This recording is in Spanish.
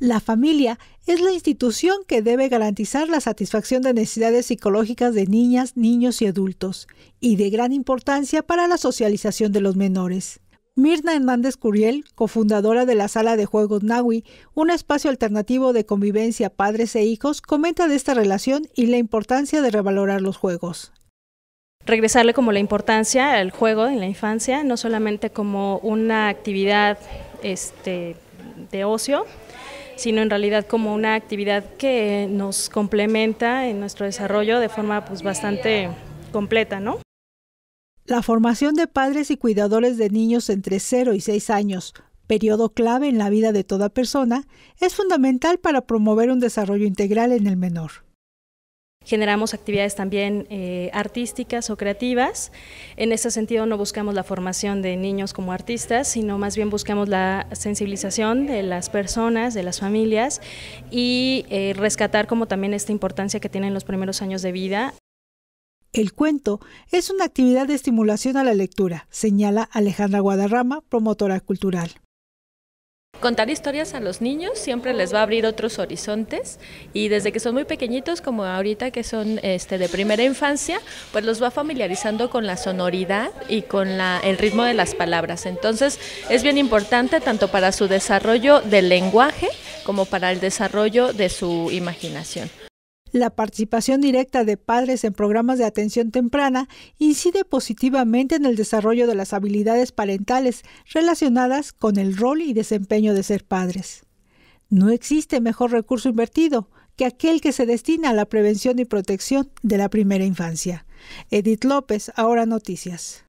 La familia es la institución que debe garantizar la satisfacción de necesidades psicológicas de niñas, niños y adultos, y de gran importancia para la socialización de los menores. Mirna Hernández Curiel, cofundadora de la Sala de Juegos Naui, un espacio alternativo de convivencia padres e hijos, comenta de esta relación y la importancia de revalorar los juegos regresarle como la importancia al juego en la infancia, no solamente como una actividad este, de ocio, sino en realidad como una actividad que nos complementa en nuestro desarrollo de forma pues, bastante completa, La formación de padres y cuidadores de niños entre 0 y 6 años, periodo clave en la vida de toda persona, es fundamental para promover un desarrollo integral en el menor generamos actividades también eh, artísticas o creativas. En ese sentido no buscamos la formación de niños como artistas, sino más bien buscamos la sensibilización de las personas, de las familias y eh, rescatar como también esta importancia que tienen los primeros años de vida. El cuento es una actividad de estimulación a la lectura, señala Alejandra Guadarrama, promotora cultural. Contar historias a los niños siempre les va a abrir otros horizontes y desde que son muy pequeñitos, como ahorita que son este, de primera infancia, pues los va familiarizando con la sonoridad y con el ritmo de las palabras. Entonces es bien importante tanto para su desarrollo del lenguaje como para el desarrollo de su imaginación. La participación directa de padres en programas de atención temprana incide positivamente en el desarrollo de las habilidades parentales relacionadas con el rol y desempeño de ser padres. No existe mejor recurso invertido que aquel que se destina a la prevención y protección de la primera infancia. Edith López, ahora noticias.